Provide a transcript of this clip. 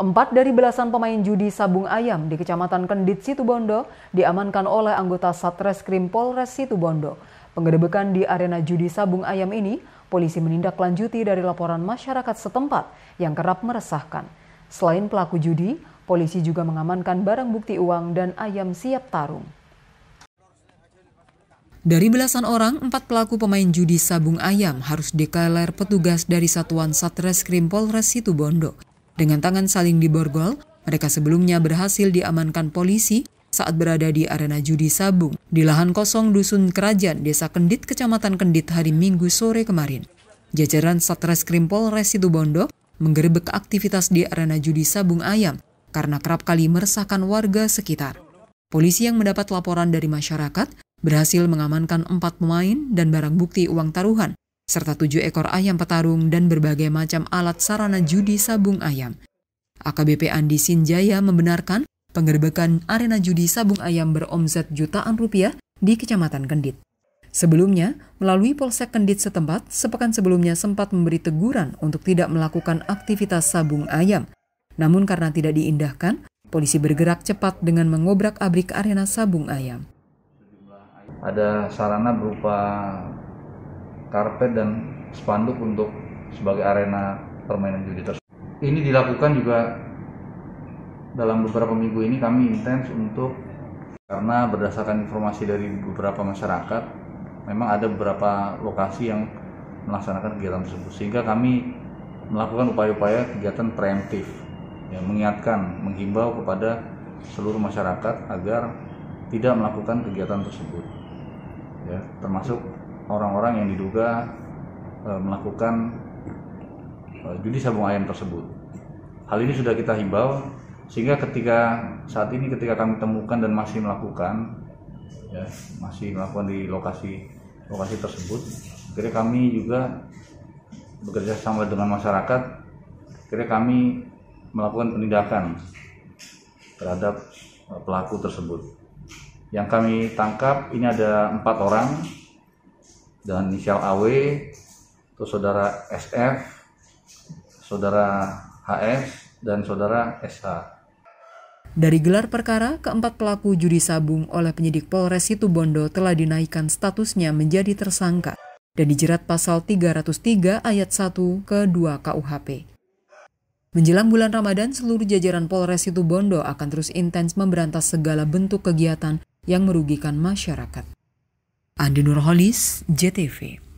Empat dari belasan pemain judi sabung ayam di Kecamatan Kendit Situbondo diamankan oleh anggota Satreskrim Polres Situbondo. Penggerebekan di arena judi sabung ayam ini, polisi menindaklanjuti dari laporan masyarakat setempat yang kerap meresahkan. Selain pelaku judi, polisi juga mengamankan barang bukti uang dan ayam siap tarung. Dari belasan orang, empat pelaku pemain judi sabung ayam harus dikeler petugas dari Satuan Satreskrim Polres Situbondo. Dengan tangan saling diborgol, mereka sebelumnya berhasil diamankan polisi saat berada di arena judi sabung di lahan kosong Dusun Kerajaan, Desa Kendit, Kecamatan Kendit hari Minggu sore kemarin. Jajaran Satreskrim Polres Situbondo menggerebek aktivitas di arena judi sabung ayam karena kerap kali meresahkan warga sekitar. Polisi yang mendapat laporan dari masyarakat berhasil mengamankan empat pemain dan barang bukti uang taruhan serta tujuh ekor ayam petarung dan berbagai macam alat sarana judi sabung ayam. AKBP Andi Sinjaya membenarkan penggerbekan arena judi sabung ayam beromzet jutaan rupiah di Kecamatan Kendit. Sebelumnya, melalui Polsek Kendit setempat, sepekan sebelumnya sempat memberi teguran untuk tidak melakukan aktivitas sabung ayam. Namun karena tidak diindahkan, polisi bergerak cepat dengan mengobrak-abrik arena sabung ayam. Ada sarana berupa karpet dan spanduk untuk sebagai arena permainan judi tersebut. Ini dilakukan juga dalam beberapa minggu ini kami intens untuk karena berdasarkan informasi dari beberapa masyarakat memang ada beberapa lokasi yang melaksanakan kegiatan tersebut sehingga kami melakukan upaya-upaya kegiatan preemptif ya, mengingatkan menghimbau kepada seluruh masyarakat agar tidak melakukan kegiatan tersebut ya termasuk orang-orang yang diduga e, melakukan e, judi sabung ayam tersebut. Hal ini sudah kita himbau sehingga ketika saat ini ketika kami temukan dan masih melakukan ya, masih melakukan di lokasi lokasi tersebut, kira kami juga bekerja sama dengan masyarakat, kira kami melakukan penindakan terhadap eh, pelaku tersebut. Yang kami tangkap ini ada empat orang dengan inisial AW terus saudara SF saudara HS dan saudara SH dari gelar perkara, keempat pelaku judi sabung oleh penyidik Polres Situbondo telah dinaikkan statusnya menjadi tersangka dan dijerat pasal 303 ayat 1 ke 2 KUHP. Menjelang bulan Ramadan, seluruh jajaran Polres Situbondo akan terus intens memberantas segala bentuk kegiatan yang merugikan masyarakat. Andi Nurholis, JTV.